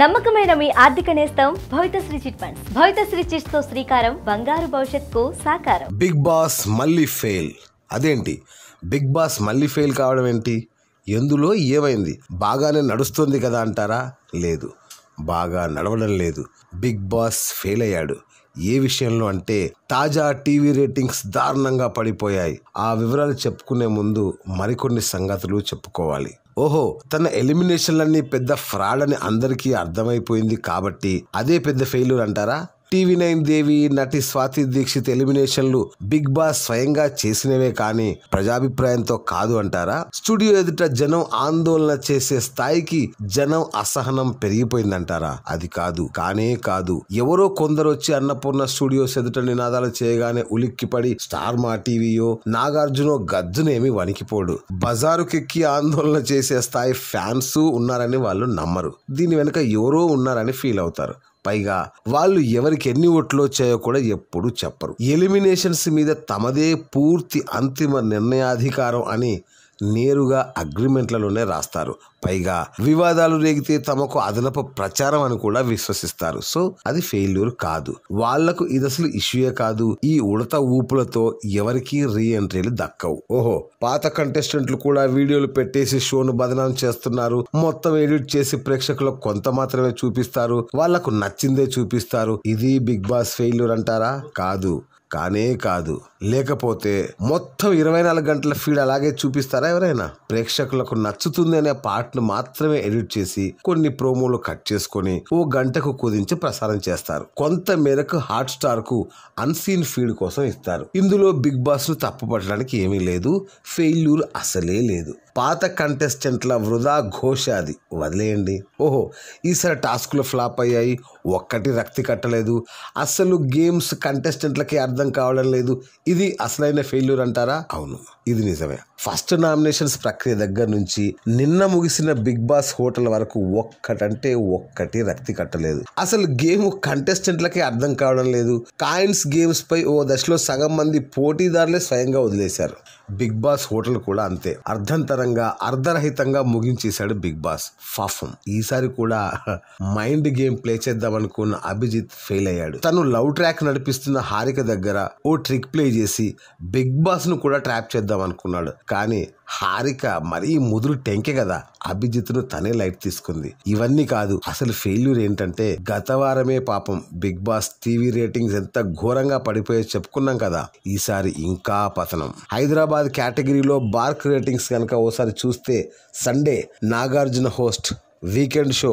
నమ్మకమైన మీ ఆర్థిక నేస్తం Sree chit funds Sree chits తో శ్రీకారం బంగారు భవిష్యత్ కు సాకారం బిగ్ బాస్ మళ్ళీ ఫెయిల్ అదేంటి బిగ్ బాస్ మళ్ళీ ఫెయిల్ కావడం ఏంటి ఎందులో ఏమైంది బాగానే నడుస్తుంది కదా అంటారా లేదు బాగా నడవడం లేదు బిగ్ బాస్ ఫెయిల్ అయ్యాడు ఏ విషయంలో అంటే తాజా టీవీ రేటింగ్స్ దారుణంగా పడిపోయాయి ఆ వివరాలు చెప్పుకునే ముందు మరికొన్ని సంగతులు చెప్పుకోవాలి ఓహో తన ఎలిమినేషన్లన్నీ పెద్ద ఫ్రాడ్ అని అందరికీ అర్థమైపోయింది కాబట్టి అదే పెద్ద ఫెయిల్యూర్ అంటారా టీవీ నైన్ దేవి నటి స్వాతి దీక్షిత్ ఎలిమినేషన్లు బిగ్ బాస్ స్వయంగా చేసినవే కానీ ప్రజాభిప్రాయంతో కాదు అంటారా స్టూడియో ఎదుట జనం ఆందోళన చేసే స్థాయికి జనం అసహనం పెరిగిపోయిందంటారా అది కాదు కానే కాదు ఎవరో కొందరు వచ్చి అన్నపూర్ణ స్టూడియోస్ ఎదుట నినాదాలు చేయగానే ఉలిక్కిపడి స్టార్ మా టీవీయో నాగార్జునో గద్దునేమి వణికిపోడు బజారుకెక్కి ఆందోళన చేసే స్థాయి ఫ్యాన్స్ ఉన్నారని వాళ్ళు నమ్మరు దీని వెనుక ఎవరో ఉన్నారని ఫీల్ అవుతారు పైగా వాళ్ళు ఎవరికి ఎన్ని ఓట్లు వచ్చాయో కూడా ఎప్పుడు చెప్పరు ఎలిమినేషన్స్ మీద తమదే పూర్తి అంతిమ నిర్ణయాధికారం అని నేరుగా అగ్రిమెంట్లలోనే రాస్తారు పైగా వివాదాలు రేగితే తమకు అదనపు ప్రచారం అని కూడా విశ్వసిస్తారు సో అది ఫెయిల్యూర్ కాదు వాళ్లకు ఇది అసలు ఇష్యూయే కాదు ఈ ఉడత ఊపులతో ఎవరికి రీ ఎంట్రీలు దక్కవు ఓహో పాత కంటెస్టెంట్లు కూడా వీడియోలు పెట్టేసి షోను బదనాం చేస్తున్నారు మొత్తం ఎడిట్ చేసి ప్రేక్షకులకు కొంత మాత్రమే చూపిస్తారు వాళ్లకు నచ్చిందే చూపిస్తారు ఇది బిగ్ బాస్ ఫెయిల్యూర్ అంటారా కాదు కానే కాదు లేకపోతే మొత్తం ఇరవై నాలుగు గంటల ఫీడ్ అలాగే చూపిస్తారా ఎవరైనా ప్రేక్షకులకు నచ్చుతుంది అనే పాటను మాత్రమే ఎడిట్ చేసి కొన్ని ప్రోమోలు కట్ చేసుకుని ఓ గంటకు కుదించి ప్రసారం చేస్తారు కొంత మేరకు హాట్ స్టార్ కు అన్సీన్ ఫీడ్ కోసం ఇస్తారు ఇందులో బిగ్ బాస్ ను తప్పుపట్టడానికి ఏమీ లేదు ఫెయిల్యూర్ అసలే లేదు పాత కంటెస్టెంట్ల వృధా ఘోష అది వదిలేయండి ఓహో ఈసారి టాస్కులు ఫ్లాప్ అయ్యాయి ఒక్కటి రక్తి కట్టలేదు అసలు గేమ్స్ కంటెస్టెంట్లకి అర్థం కావడం లేదు ఇది అసలైన ఫెయిల్యూర్ అంటారా అవును ఇది నిజమే ఫస్ట్ నామినేషన్స్ ప్రక్రియ దగ్గర నుంచి నిన్న ముగిసిన బిగ్ బాస్ హోటల్ వరకు ఒక్కటంటే ఒక్కటి రక్తి కట్టలేదు అసలు గేమ్ కంటెస్టెంట్లకే అర్థం కావడం లేదు కాయిన్స్ గేమ్స్ పై ఓ దశలో సగం మంది పోటీదారులే స్వయంగా వదిలేశారు బిగ్ బాస్ హోటల్ కూడా అంతే అర్ధంతరంగా అర్ధరహితంగా ముగించేశాడు బిగ్ బాస్ ఫాఫం ఈసారి కూడా మైండ్ గేమ్ ప్లే చేద్దాం అనుకున్న అభిజిత్ ఫెయిల్ అయ్యాడు తను లవ్ ట్రాక్ నడిపిస్తున్న హారిక దగ్గర ఓ ట్రిక్ ప్లే చేసి బిగ్ బాస్ ను కూడా ట్రాప్ చేద్దాం చేద్దాం అనుకున్నాడు కానీ హారిక మరీ ముదురు టెంకె కదా అభిజిత్ను తనే లైట్ తీసుకుంది ఇవన్నీ కాదు అసలు ఫెయిల్యూర్ ఏంటంటే గత వారమే పాపం బిగ్ బాస్ టీవీ రేటింగ్స్ ఎంత ఘోరంగా పడిపోయే చెప్పుకున్నాం కదా ఈసారి ఇంకా పతనం హైదరాబాద్ కేటగిరీలో బార్క్ రేటింగ్స్ కనుక ఓసారి చూస్తే Sunday Nagarjuna host weekend show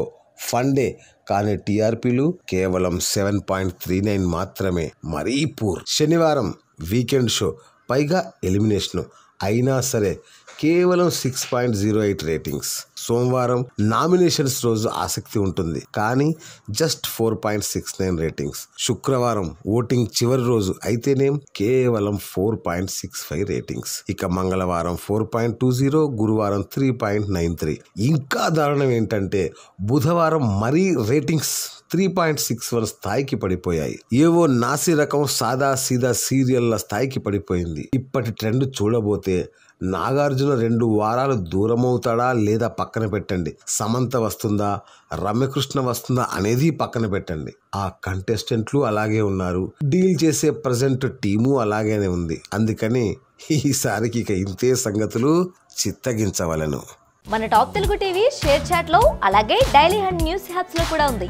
funday కానీ టీఆర్పీలు కేవలం సెవెన్ పాయింట్ త్రీ నైన్ మాత్రమే మరీ పూర్ శనివారం వీకెండ్ షో పైగా ఎలిమినేషను అయినా సరే కేవలం six point zero eight ratings సోమవారం నామినేషన్స్ రోజు ఆసక్తి ఉంటుంది కానీ just four point six nine ratings శుక్రవారం ఓటింగ్ చివరి రోజు అయితేనేం కేవలం four point six five ratings ఇక మంగళవారం ఫోర్ పాయింట్ టూ జీరో గురువారం త్రీ పాయింట్ నైన్ త్రీ ఇంకా దారుణం ఏంటంటే బుధవారం మరీ రేటింగ్స్ త్రీ పాయింట్ సిక్స్ వర స్థాయికి పడిపోయాయి ఏవో నాసి రకం సాదా సీదా సీరియళ్ల స్థాయికి పడిపోయింది ఇప్పటి ట్రెండ్ చూడబోతే నాగార్జున రెండు వారాలు దూరం అవుతాడా లేదా పక్కన పెట్టండి సమంత వస్తుందా రమ్యకృష్ణ వస్తుందా అనేది పక్కన పెట్టండి ఆ కంటెస్టెంట్లు అలాగే ఉన్నారు డీల్ చేసే ప్రజెంట్ టీము అలాగేనే ఉంది అందుకని ఈసారికి ఇక ఇంతే సంగతులు చిత్తగించవలను మన top Telugu TV ShareChat లో అలాగే డైలీ హండ్ న్యూస్ హ్యాప్స్ లో కూడా ఉంది